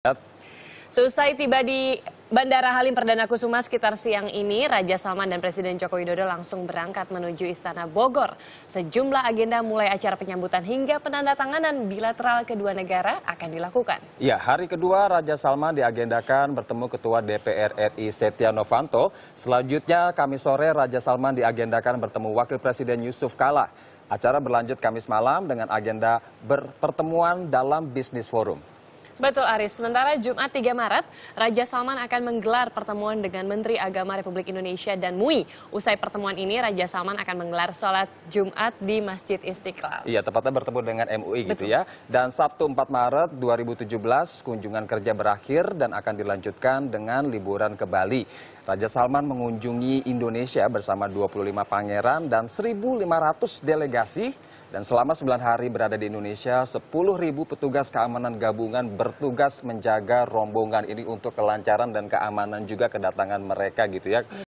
Yep. Selesai tiba di Bandara Halim Perdana Kusuma sekitar siang ini, Raja Salman dan Presiden Joko Widodo langsung berangkat menuju Istana Bogor. Sejumlah agenda mulai acara penyambutan hingga penandatanganan bilateral kedua negara akan dilakukan. Ya, hari kedua Raja Salman diagendakan bertemu Ketua DPR RI Setia Novanto. Selanjutnya, kami sore Raja Salman diagendakan bertemu Wakil Presiden Yusuf Kala. Acara berlanjut Kamis malam dengan agenda pertemuan dalam bisnis forum. Betul Aris, sementara Jumat 3 Maret, Raja Salman akan menggelar pertemuan dengan Menteri Agama Republik Indonesia dan MUI. Usai pertemuan ini, Raja Salman akan menggelar sholat Jumat di Masjid Istiqlal. Iya, tepatnya bertemu dengan MUI gitu Betul. gitu ya. Dan Sabtu 4 Maret 2017, kunjungan kerja berakhir dan akan dilanjutkan dengan liburan ke Bali. Raja Salman mengunjungi Indonesia bersama 25 pangeran dan 1.500 delegasi dan selama 9 hari berada di Indonesia, 10.000 petugas keamanan gabungan bertugas menjaga rombongan ini untuk kelancaran dan keamanan juga kedatangan mereka gitu ya.